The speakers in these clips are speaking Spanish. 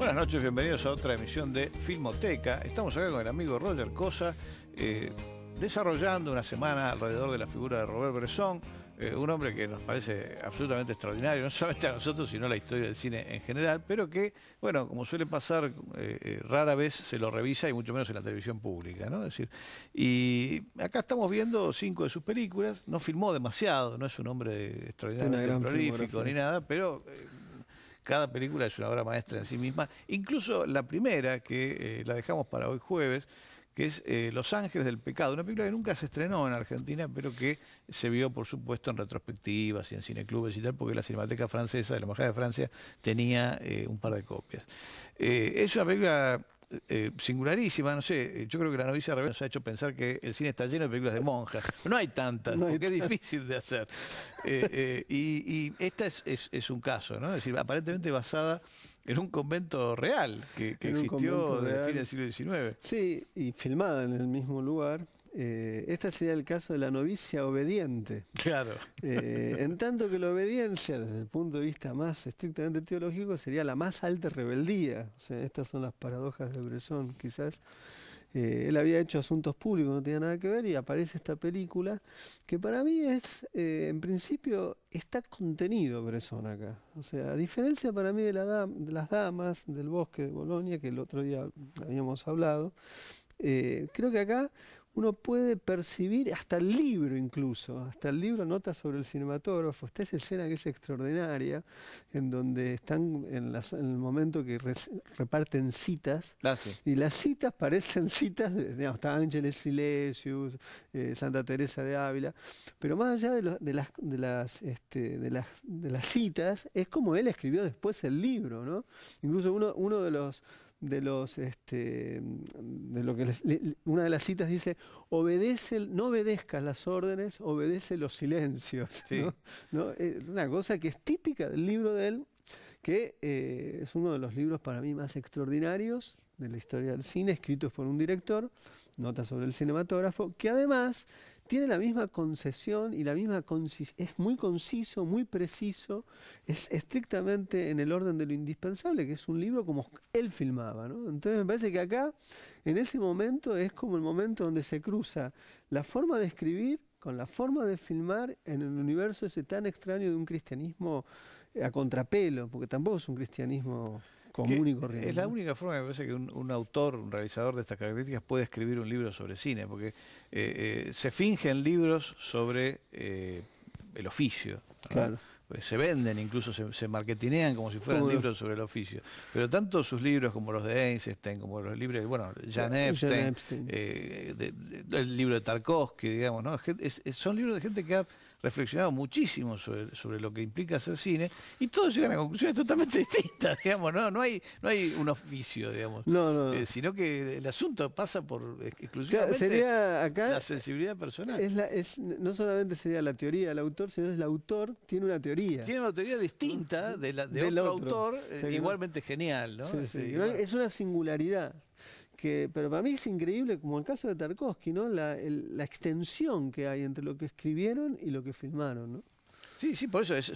Buenas noches, bienvenidos a otra emisión de Filmoteca. Estamos acá con el amigo Roger Cosa, eh, desarrollando una semana alrededor de la figura de Robert Bresson, eh, un hombre que nos parece absolutamente extraordinario, no solamente a nosotros, sino a la historia del cine en general, pero que, bueno, como suele pasar, eh, rara vez se lo revisa y mucho menos en la televisión pública, ¿no? Es decir, y acá estamos viendo cinco de sus películas, no filmó demasiado, no es un hombre extraordinario, prolífico ni nada, pero... Cada película es una obra maestra en sí misma, incluso la primera, que eh, la dejamos para hoy jueves, que es eh, Los Ángeles del Pecado, una película que nunca se estrenó en Argentina, pero que se vio, por supuesto, en retrospectivas y en cineclubes y tal, porque la Cinemateca Francesa de la Embajada de Francia tenía eh, un par de copias. es una película eh, singularísima, no sé, eh, yo creo que la novicia revés nos ha hecho pensar que el cine está lleno de películas de monjas. No hay tantas, es difícil de hacer. Eh, y, esta es, un caso, ¿no? Es decir, aparentemente basada en un convento real que, existió desde el fin del siglo XIX. Sí, y filmada en el mismo lugar. Eh, este sería el caso de la novicia obediente. Claro. Eh, en tanto que la obediencia, desde el punto de vista más estrictamente teológico, sería la más alta rebeldía. sea, estas son las paradojas de Bresson, quizás. Eh, él había hecho asuntos públicos, no tenía nada que ver, y aparece esta película, que para mí es, en principio, está contenido Bresón acá. O sea, a diferencia para mí de, la las damas del bosque de Bolonia, que el otro día habíamos hablado, creo que acá uno puede percibir hasta el libro incluso, hasta el libro Notas sobre el cinematógrafo, está esa escena que es extraordinaria, en donde están en, el momento que reparten citas, y las citas parecen citas, de, digamos, está Ángeles Silesius, eh, Santa Teresa de Ávila, pero más allá de, las, este, de, las, de, las, citas, es como él escribió después el libro, ¿no? Incluso uno de los de los este, de lo que una de las citas dice obedece no obedezcas las órdenes obedece los silencios ¿no? Es una cosa que es típica del libro de él que eh, es uno de los libros para mí más extraordinarios de la historia del cine escritos por un director notas sobre el cinematógrafo que además tiene la misma concesión y la misma es muy conciso, muy preciso, es estrictamente en el orden de lo indispensable, que es un libro como él filmaba. ¿no? Entonces me parece que acá, en ese momento, es como el momento donde se cruza la forma de escribir con la forma de filmar en el universo ese tan extraño de un cristianismo eh, a contrapelo, porque tampoco es un cristianismo es la única forma que me parece que un, autor, un realizador de estas características puede escribir un libro sobre cine, porque eh, eh, se fingen libros sobre eh, el oficio. Pues se venden, incluso se, se marketinean como si fueran libros sobre el oficio. Pero tanto sus libros como los de Einstein, como los libros, bueno, Jan Epstein, el libro de Tarkovsky, digamos, ¿no? son libros de gente que ha reflexionado muchísimo sobre, lo que implica hacer cine y todos llegan a conclusiones totalmente distintas, digamos, no, hay, no hay un oficio, digamos, eh, sino que el asunto pasa por e, exclusivamente sería acá, la sensibilidad personal. Es es, no solamente sería la teoría del autor, sino que el autor tiene una teoría. Tiene una teoría distinta de la del autor, eh, igualmente genial, ¿no? Este, es una singularidad pero para mí es increíble, como el caso de Tarkovsky, ¿no? la, la extensión que hay entre lo que escribieron y lo que filmaron. ¿no? Sí, sí, por eso es,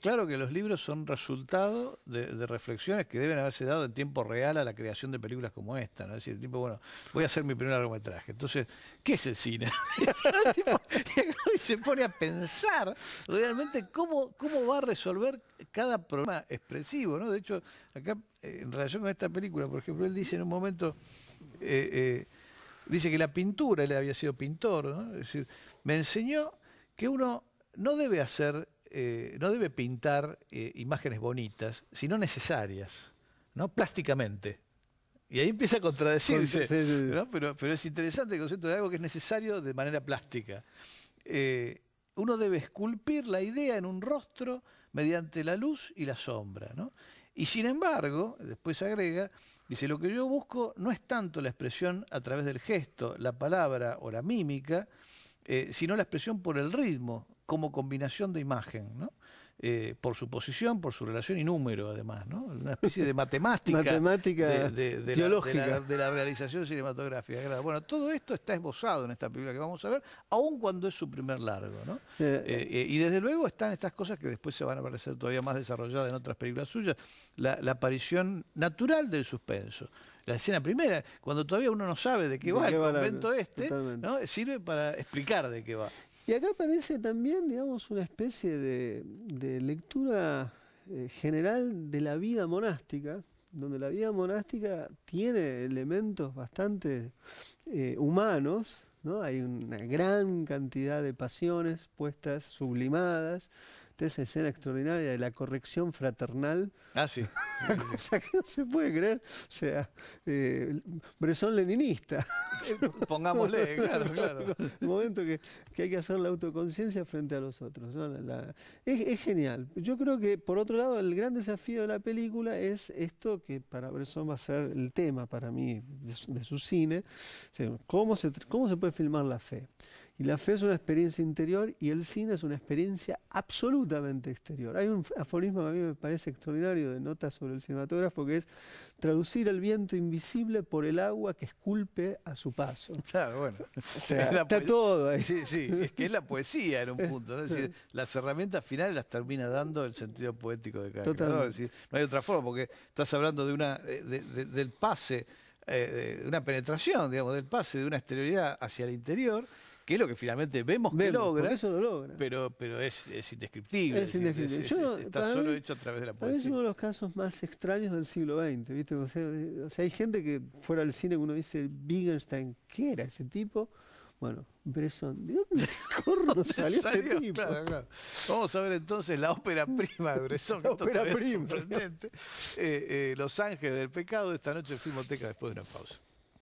claro que los libros son resultado de, reflexiones que deben haberse dado en tiempo real a la creación de películas como esta. ¿no? Es decir, el tipo, bueno, voy a hacer mi primer largometraje. Entonces, ¿qué es el cine? y se pone a pensar realmente cómo, cómo va a resolver cada problema expresivo. ¿no? De hecho, acá, eh, en relación con esta película, por ejemplo, él dice en un momento... Eh, eh, dice que la pintura, él había sido pintor, ¿no? es decir, me enseñó que uno no debe hacer, eh, no debe pintar eh, imágenes bonitas, sino necesarias, ¿no? Plásticamente. Y ahí empieza a contradecirse. Pero, pero, es interesante el concepto de algo que es necesario de manera plástica. Eh, uno debe esculpir la idea en un rostro mediante la luz y la sombra. Y sin embargo, después agrega, dice, lo que yo busco no es tanto la expresión a través del gesto, la palabra o la mímica, eh, sino la expresión por el ritmo, como combinación de imagen, ¿no? Eh, por su posición, por su relación y número, además, ¿no? Una especie de matemática, matemática de, teológica. La, de, La, realización cinematográfica. Bueno, todo esto está esbozado en esta película que vamos a ver, aun cuando es su primer largo, ¿no? Eh, y desde luego están estas cosas que después se van a aparecer todavía más desarrolladas en otras películas suyas, la, la aparición natural del suspenso la escena primera, cuando todavía uno no sabe de qué va el convento este, sirve para explicar de qué va. Y acá aparece también, digamos, una especie de, lectura eh, general de la vida monástica, donde la vida monástica tiene elementos bastante eh, humanos, ¿no? Hay una gran cantidad de pasiones puestas, sublimadas, esa escena extraordinaria de la corrección fraternal. Ah, sí. cosa que no se puede creer. O sea, eh, Bresón leninista. Pongámosle, claro, claro. El momento que, hay que hacer la autoconciencia frente a los otros. es, genial. Yo creo que, por otro lado, el gran desafío de la película es esto que para Bresson va a ser el tema para mí de, su cine. ¿cómo, ¿Cómo se puede filmar la fe? Y la fe es una experiencia interior y el cine es una experiencia absolutamente exterior. Hay un aforismo que a mí me parece extraordinario de notas sobre el cinematógrafo que es traducir el viento invisible por el agua que esculpe a su paso. Claro, bueno. está todo ahí. Sí, sí, es que es la poesía en un punto. Es decir, las herramientas finales las termina dando el sentido poético de cada uno. no hay otra forma porque estás hablando de una, del pase, eh, de una penetración, digamos, del pase de una exterioridad hacia el interior que es lo que finalmente vemos, que logra. Eso lo logra. Pero, pero es, indescriptible. Es indescriptible. Yo, está solo hecho a través de la poesía. Es uno de los casos más extraños del siglo XX, ¿viste? O sea, hay gente que fuera al cine y uno dice, Wittgenstein, ¿qué era ese tipo? Bueno, Bresson, ¿de dónde corno salió este tipo? Claro, claro. Vamos a ver entonces la ópera prima de Bresson. la ópera prima. Eh, eh, los Ángeles del Pecado, esta noche en Filmoteca después de una pausa.